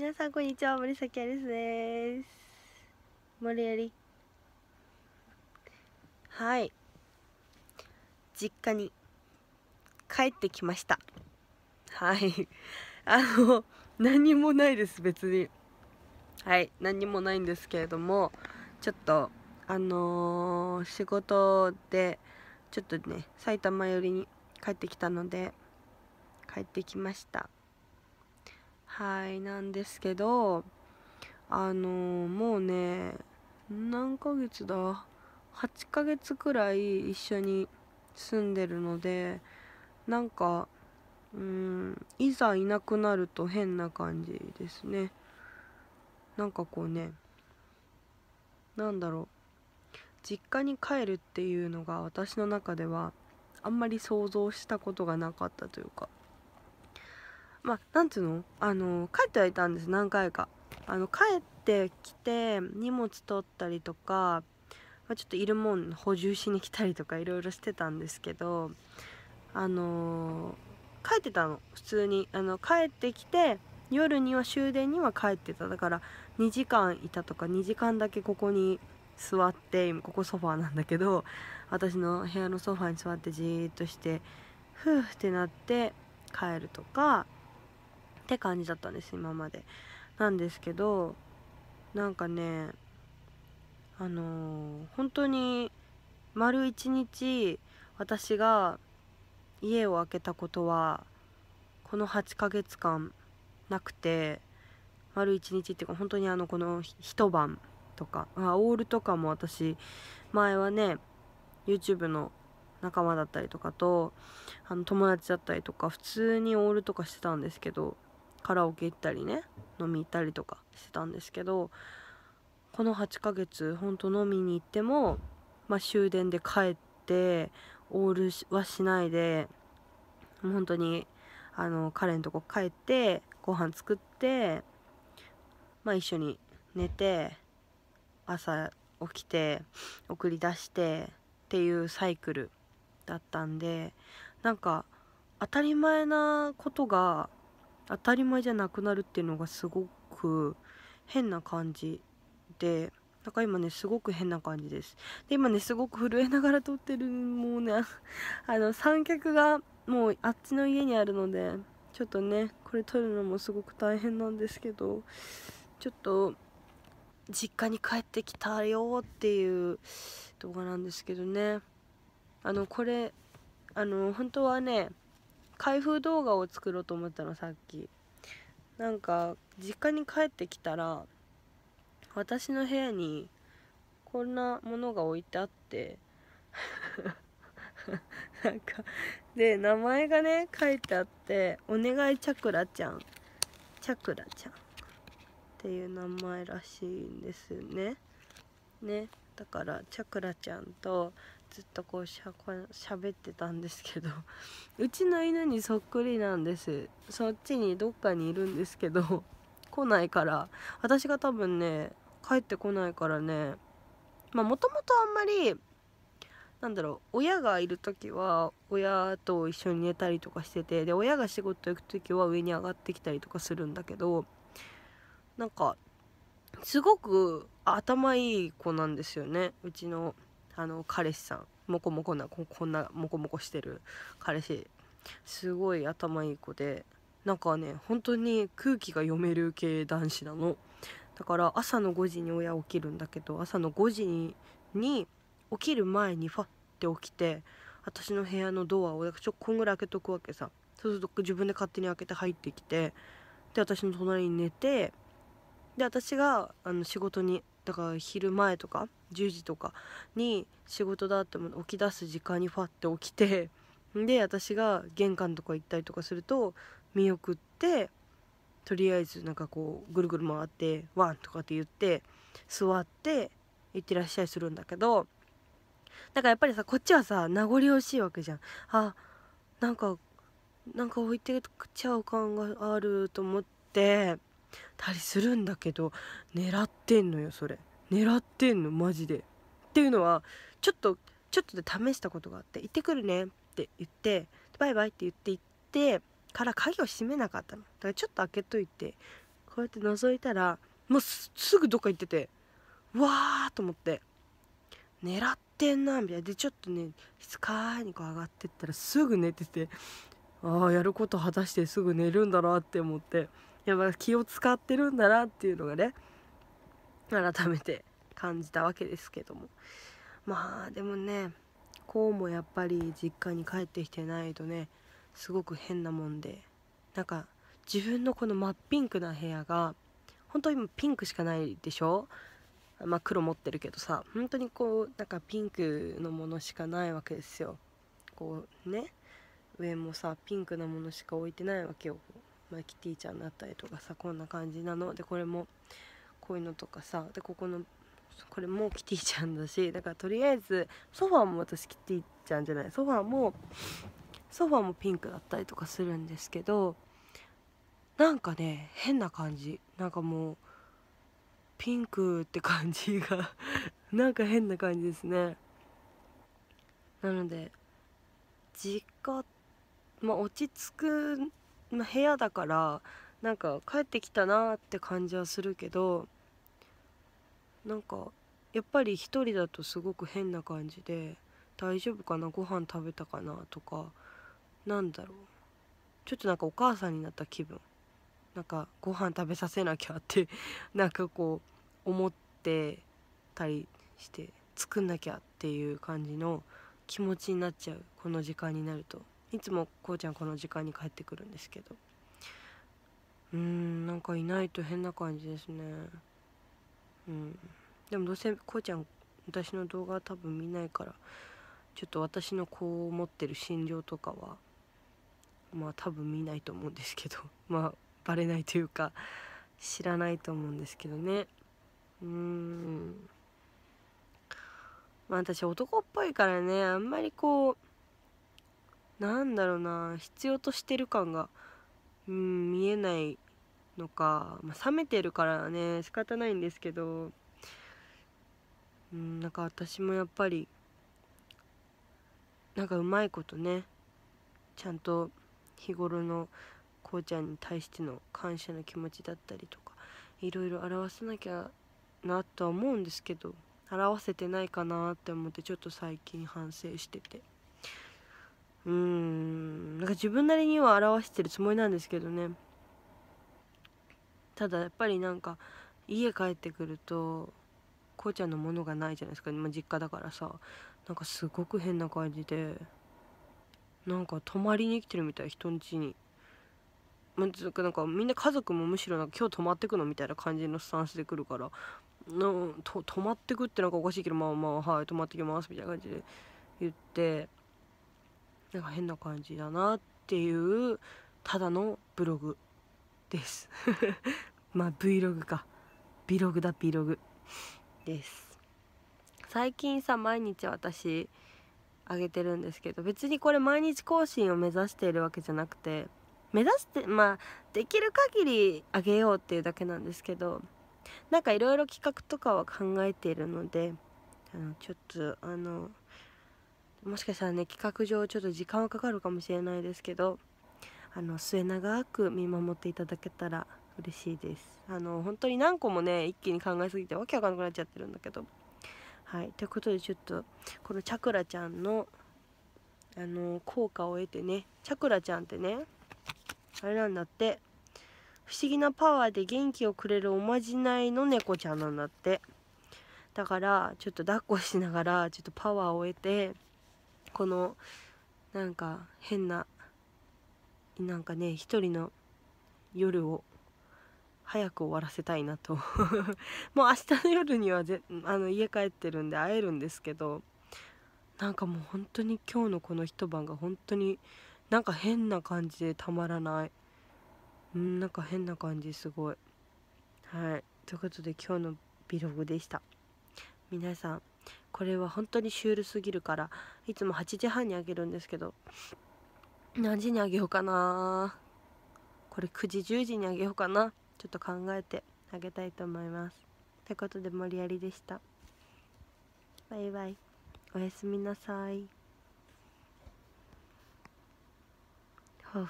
皆さんこんにちは森崎アリスです森やりはい実家に帰ってきましたはい あの何もないです別にはい何もないんですけれどもちょっとあのー、仕事でちょっとね埼玉寄りに帰ってきたので帰ってきましたはいなんですけどあのもうね何ヶ月だ8ヶ月くらい一緒に住んでるのでなんかうんいざいなくなると変な感じですねなんかこうねなんだろう実家に帰るっていうのが私の中ではあんまり想像したことがなかったというかまあ何ていうのあの帰ってはいたんです何回か。あの帰ってきて荷物取ったりとか、まあ、ちょっといるもん補充しに来たりとかいろいろしてたんですけどあの帰ってたの普通にあの帰ってきて夜には終電には帰ってただから2時間いたとか2時間だけここに座って今ここソファーなんだけど私の部屋のソファーに座ってじーっとしてふーってなって帰るとかって感じだったんです今までなんですけどなんかねあのー、本当に丸一日私が家を空けたことはこの8ヶ月間なくて丸一日っていうか本当にあのこの一晩とかあオールとかも私前はね YouTube の仲間だったりとかとあの友達だったりとか普通にオールとかしてたんですけどカラオケ行ったりね飲み行ったりとかしてたんですけどこの8ヶ月ほんと飲みに行っても、まあ、終電で帰ってオールはしないで本当にあの彼のとこ帰ってご飯作ってまあ一緒に寝て朝起きて送り出してっていうサイクルだったんでなんか当たり前なことが当たり前じゃなくなるっていうのがすごく変な感じでなんか今ねすごく変な感じですで今ねすごく震えながら撮ってるもうねあの三脚がもうあっちの家にあるのでちょっとねこれ撮るのもすごく大変なんですけどちょっと実家に帰ってきたよっていう動画なんですけどねあのこれあの本当はね開封動画を作ろうと思ったのさっきなんか実家に帰ってきたら私の部屋にこんなものが置いてあって なんかで名前がね書いてあって「お願いチャクラちゃん」「チャクラちゃん」っていう名前らしいんですよね。ねだからチャクラちゃんとずっとこうしゃべってたんですけど うちの犬にそっくりなんですそっちにどっかにいるんですけど 来ないから私が多分ね帰ってこないからねまあもともとあんまりなんだろう親がいる時は親と一緒に寝たりとかしててで親が仕事行く時は上に上がってきたりとかするんだけどなんかすごく頭いい子なんですよねうちのあの彼氏さんモコモコなここんなモコモコしてる彼氏すごい頭いい子でなんかね本当に空気が読める系男子なのだから朝の5時に親起きるんだけど朝の5時にに起きる前にファッて起きて私の部屋のドアをちょっこんぐらい開けとくわけさそうすると自分で勝手に開けて入ってきてで私の隣に寝てで私があの仕事にだから昼前とか10時とかに仕事だって起き出す時間にファッて起きて で私が玄関とか行ったりとかすると見送ってとりあえずなんかこうぐるぐる回ってワンとかって言って座って行ってらっしゃいするんだけどだからやっぱりさこっちはさ名残惜しいわけじゃん。あなんかなんか置いてくちゃう感があると思って。たりするんだけど狙ってんのよそれ狙ってんのマジでっていうのはちょっとちょっとで試したことがあって「行ってくるね」って言って「バイバイ」って言って行ってから鍵を閉めなかったのだからちょっと開けといてこうやって覗いたらもうすぐどっか行っててわーと思って狙ってんなみたいなでちょっとねつかにこう上がってったらすぐ寝ててああやること果たしてすぐ寝るんだなって思ってやっぱ気を使ってるんだなっていうのがね改めて感じたわけですけどもまあでもねこうもやっぱり実家に帰ってきてないとねすごく変なもんでなんか自分のこの真っピンクな部屋が本当今ピンクしかないでしょまあ黒持ってるけどさ本当にこうなんかピンクのものしかないわけですよこうね上もさピンクなものしか置いてないわけよまキティちゃんだったりとかさこんな感じなのでこれもこういうのとかさでここのこれもキティちゃんだしだからとりあえずソファーも私キティちゃんじゃないソファーもソファーもピンクだったりとかするんですけどなんかね変な感じなんかもうピンクって感じが なんか変な感じですねなので実家まあ落ち着くまあ、部屋だからなんか帰ってきたなって感じはするけどなんかやっぱり一人だとすごく変な感じで大丈夫かなご飯食べたかなとかなんだろうちょっとなんかお母さんになった気分なんかご飯食べさせなきゃって なんかこう思ってたりして作んなきゃっていう感じの気持ちになっちゃうこの時間になると。いつもこうちゃんこの時間に帰ってくるんですけどうんなんかいないと変な感じですねうんでもどうせこうちゃん私の動画は多分見ないからちょっと私のこう思ってる心情とかはまあ多分見ないと思うんですけど まあバレないというか知らないと思うんですけどねうんまあ私男っぽいからねあんまりこうなんだろうな必要としてる感が、うん、見えないのか、まあ、冷めてるからね仕方ないんですけど、うん、なんか私もやっぱりなんかうまいことねちゃんと日頃のこうちゃんに対しての感謝の気持ちだったりとかいろいろ表さなきゃなとは思うんですけど表せてないかなって思ってちょっと最近反省してて。うんなんか自分なりには表してるつもりなんですけどねただやっぱりなんか家帰ってくるとこうちゃんのものがないじゃないですか、今実家だからさなんかすごく変な感じでなんか泊まりに来てるみたい人ん家に。なんかみんな家族もむしろなんか今日泊まってくのみたいな感じのスタンスで来るからのと泊まってくってなんかおかしいけどまあまあはい泊まってきますみたいな感じで言ってなんか変な感じだなっていうただのブログです まあ Vlog か Vlog だ Vlog です最近さ毎日私あげてるんですけど別にこれ毎日更新を目指しているわけじゃなくて目指してまあできる限りあげようっていうだけなんですけどなんかいろいろ企画とかは考えているのであのちょっとあのもしかしたらね企画上ちょっと時間はかかるかもしれないですけどあの末永く見守っていただけたら嬉しいですあの本当に何個もね一気に考えすぎてわけわかんなくなっちゃってるんだけどはいということでちょっとこのチャクラちゃんのあの効果を得てねチャクラちゃんってねあれなんだって不思議なパワーで元気をくれるおまじないの猫ちゃんなんだってだからちょっと抱っこしながらちょっとパワーを得てこのなんか変ななんかね一人の夜を早く終わらせたいなと もう明日の夜にはぜあの家帰ってるんで会えるんですけどなんかもう本当に今日のこの一晩が本当になんか変な感じでたまらないうんなんか変な感じすごいはいということで今日のビログでした皆さんこれは本当にシュールすぎるからいつも8時半にあげるんですけど何時にあげようかなこれ9時10時にあげようかなちょっと考えてあげたいと思いますということで森りでしたバイバイおやすみなさいほう